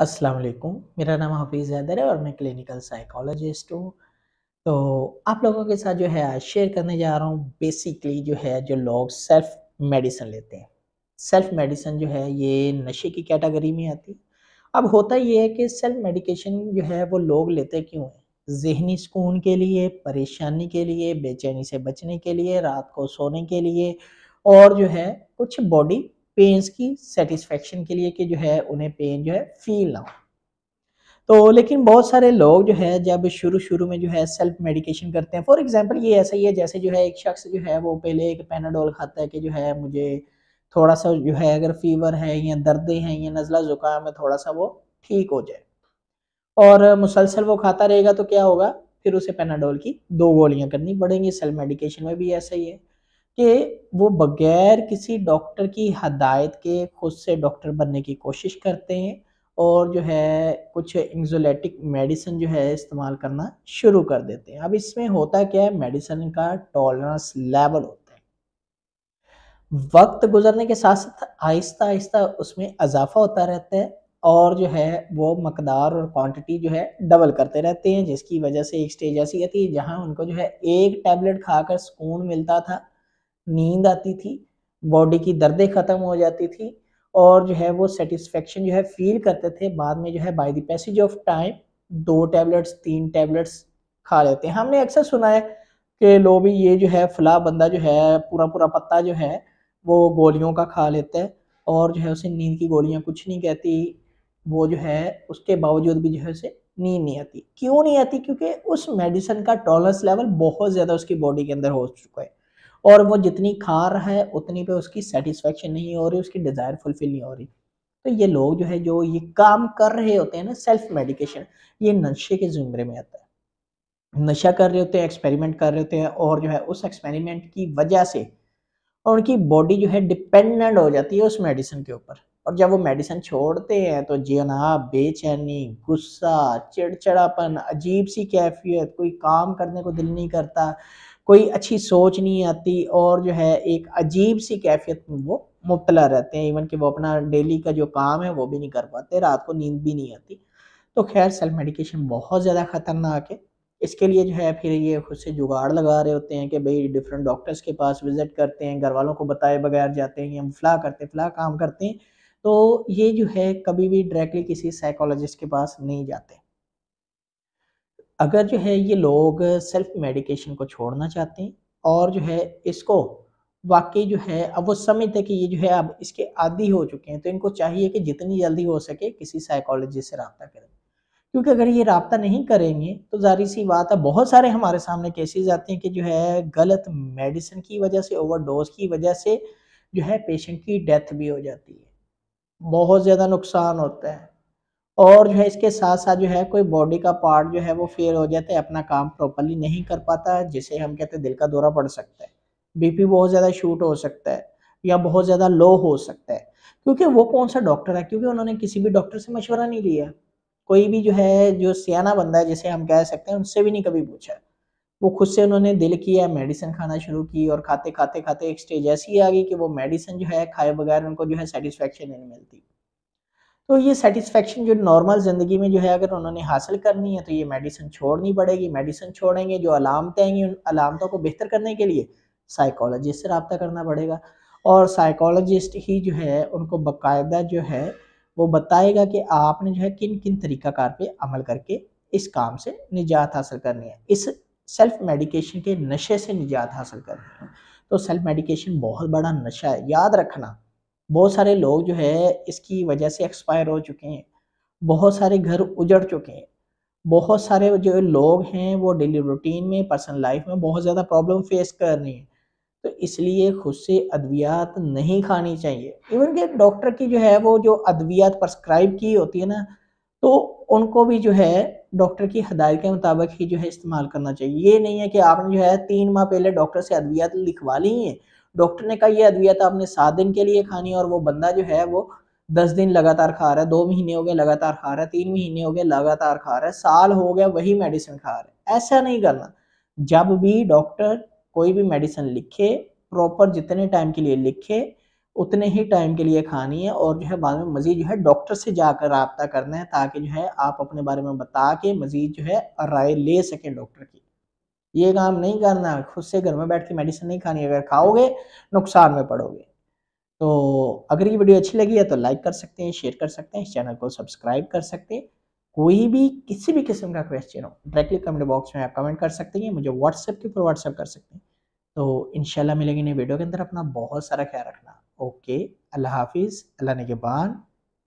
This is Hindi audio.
अस्सलाम वालेकुम मेरा नाम हफीज़ हैदर है और मैं क्लिनिकल साइकोलॉजिस्ट हूँ तो आप लोगों के साथ जो है आज शेयर करने जा रहा हूँ बेसिकली जो है जो लोग सेल्फ मेडिसिन लेते हैं सेल्फ मेडिसिन जो है ये नशे की कैटेगरी में आती अब होता ये है कि सेल्फ मेडिकेशन जो है वो लोग लेते क्यों हैं जहनी सुकून के लिए परेशानी के लिए बेचैनी से बचने के लिए रात को सोने के लिए और जो है कुछ बॉडी पेंस की सेटिस्फेक्शन के लिए कि जो है उन्हें पेन जो है फील ना हो तो लेकिन बहुत सारे लोग जो है जब शुरू शुरू में जो है सेल्फ मेडिकेशन करते हैं फॉर एग्जांपल ये ऐसा ही है जैसे जो है एक शख्स जो है वो पहले एक पेनाडोल खाता है कि जो है मुझे थोड़ा सा जो है अगर फीवर है या दर्दें हैं या नज़ला ज़ुकाम है थोड़ा सा वो ठीक हो जाए और मुसलसल वो खाता रहेगा तो क्या होगा फिर उसे पेनाडोल की दो गोलियाँ करनी पड़ेंगी सेल्फ मेडिकेशन में भी ऐसा ही है कि वो बग़ैर किसी डॉक्टर की हदायत के ख़ुद से डॉक्टर बनने की कोशिश करते हैं और जो है कुछ इंजोलेटिक मेडिसिन जो है इस्तेमाल करना शुरू कर देते हैं अब इसमें होता क्या है मेडिसिन का टॉलरेंस लेवल होता है वक्त गुजरने के साथ साथ आहिस्ता आहिस्ता उसमें अजाफा होता रहता है और जो है वो मकदार और क्वांटिटी जो है डबल करते रहते हैं जिसकी वजह से एक स्टेज ऐसी आती है जहाँ उनको जो है एक टैबलेट खाकर सुकून मिलता था नींद आती थी बॉडी की दर्दें ख़त्म हो जाती थी और जो है वो सेटिस्फेक्शन जो है फील करते थे बाद में जो है by the passage of time दो टैबलेट्स तीन टैबलेट्स खा लेते हैं हमने अक्सर सुना है कि लो भी ये जो है फला बंदा जो है पूरा पूरा पत्ता जो है वो गोलियों का खा लेता है और जो है उसे नींद की गोलियाँ कुछ नहीं कहती वो जो है उसके बावजूद भी जो है उसे नींद नहीं आती क्यों नहीं आती क्योंकि उस मेडिसन का टॉलरेंस लेवल बहुत ज़्यादा उसकी बॉडी के अंदर हो चुका है और वो जितनी खा रहा है उतनी पे उसकी सेटिस्फेक्शन नहीं हो रही उसकी डिज़ायर फुलफिल नहीं हो रही तो ये लोग जो है जो ये काम कर रहे होते हैं ना सेल्फ मेडिकेशन ये नशे के ज़ुमरे में आता है नशा कर रहे होते हैं एक्सपेरिमेंट कर रहे होते हैं और जो है उस एक्सपेरिमेंट की वजह से उनकी बॉडी जो है डिपेंडेंट हो जाती है उस मेडिसिन के ऊपर और जब वो मेडिसिन छोड़ते हैं तो जीना बेचैनी गुस्सा चिड़चिड़ापन अजीब सी कैफियत कोई काम करने को दिल नहीं करता कोई अच्छी सोच नहीं आती और जो है एक अजीब सी कैफियत में वो मुबतला रहते हैं इवन कि वो अपना डेली का जो काम है वो भी नहीं कर पाते रात को नींद भी नहीं आती तो खैर सेल्फ मेडिकेशन बहुत ज़्यादा ख़तरनाक है इसके लिए जो है फिर ये खुद से जुगाड़ लगा रहे होते हैं कि भाई डिफरेंट डॉक्टर्स के पास विज़िट करते हैं घर वालों को बताए बगैर जाते हैं हम फ्ला करते फ्ला काम करते हैं तो ये जो है कभी भी डायरेक्टली किसी साइकोलॉजिस्ट के पास नहीं जाते अगर जो है ये लोग सेल्फ मेडिकेशन को छोड़ना चाहते हैं और जो है इसको वाकई जो है अब वो समझते हैं कि ये जो है अब इसके आदि हो चुके हैं तो इनको चाहिए कि जितनी जल्दी हो सके किसी साइकोलॉजिस्ट से रबता करें क्योंकि अगर ये रबता नहीं करेंगे तो जारी सी बात है बहुत सारे हमारे सामने केसेस आते हैं कि जो है गलत मेडिसिन की वजह से ओवरडोज की वजह से जो है पेशेंट की डेथ भी हो जाती है बहुत ज़्यादा नुकसान होता है और जो है इसके साथ साथ जो है कोई बॉडी का पार्ट जो है वो फेल हो जाता है अपना काम प्रॉपरली नहीं कर पाता है जिसे हम कहते हैं दिल का दौरा पड़ सकता है बीपी बहुत ज़्यादा शूट हो सकता है या बहुत ज़्यादा लो हो सकता है क्योंकि वो कौन सा डॉक्टर है क्योंकि उन्होंने किसी भी डॉक्टर से मशवरा नहीं लिया कोई भी जो है जो सियाना बंदा है जिसे हम कह सकते हैं उनसे भी नहीं कभी पूछा वो खुद से उन्होंने दिल किया मेडिसिन खाना शुरू की और खाते खाते खाते एक स्टेज ऐसी आ गई कि वो मेडिसिन जो है खाए बगैर उनको जो है सेटिस्फेक्शन नहीं मिलती तो ये सेटिस्फेक्शन जो नॉर्मल ज़िंदगी में जो है अगर उन्होंने हासिल करनी है तो ये मेडिसिन छोड़नी पड़ेगी मेडिसिन छोड़ेंगे जो अलामतें हैं उन अलामतों को बेहतर करने के लिए साइकोलॉजिस्ट से रबता करना पड़ेगा और साइकोलॉजिस्ट ही जो है उनको बाकायदा जो है वो बताएगा कि आपने जो है किन किन तरीक़ाकार पर अमल करके इस काम से निजात हासिल करनी है इस सेल्फ मेडिकेशन के नशे से निजात हासिल करनी है तो सेल्फ मेडिकेशन बहुत बड़ा नशा है याद रखना बहुत सारे लोग जो है इसकी वजह से एक्सपायर हो चुके हैं बहुत सारे घर उजड़ चुके हैं बहुत सारे जो लोग हैं वो डेली रूटीन में पर्सनल लाइफ में बहुत ज़्यादा प्रॉब्लम फेस कर रहे हैं तो इसलिए खुद से अद्वियात नहीं खानी चाहिए इवन के डॉक्टर की जो है वो जो अद्वियात प्रस्क्राइब की होती है ना तो उनको भी जो है डॉक्टर की हदायत के मुताबिक ही जो है इस्तेमाल करना चाहिए ये नहीं है कि आपने जो है तीन माह पहले डॉक्टर से अद्वियात लिखवा ली हैं डॉक्टर ने कहा यह अद्वियत आपने सात दिन के लिए खानी है और वो बंदा जो है वो दस दिन लगातार खा रहा है दो महीने हो गए लगातार खा रहा है तीन महीने हो गए लगातार खा रहा है साल हो गया वही मेडिसिन खा रहा है ऐसा नहीं करना जब भी डॉक्टर कोई भी मेडिसिन लिखे प्रॉपर जितने टाइम के लिए लिखे उतने ही टाइम के लिए खानी है और जो है बाद में मज़ीद जो है डॉक्टर से जाकर रबता करना है ताकि जो है आप अपने बारे में बता के मज़ीद जो है राय ले सकें डॉक्टर की ये काम नहीं करना खुद से घर में बैठ के मेडिसिन नहीं खानी अगर खाओगे नुकसान में पड़ोगे तो अगर ये वीडियो अच्छी लगी है तो लाइक कर सकते हैं शेयर कर सकते हैं इस चैनल को सब्सक्राइब कर सकते हैं कोई भी किसी भी किस्म का क्वेश्चन हो डायरेक्टली कमेंट बॉक्स में आप कमेंट कर सकते हैं मुझे व्हाट्सएप के ऊपर व्हाट्सएप कर सकते हैं तो इनशाला मिलेंगे नई वीडियो के अंदर अपना बहुत सारा ख्याल रखना ओके अल्लाह हाफिज़ अल्लाह ने के बाद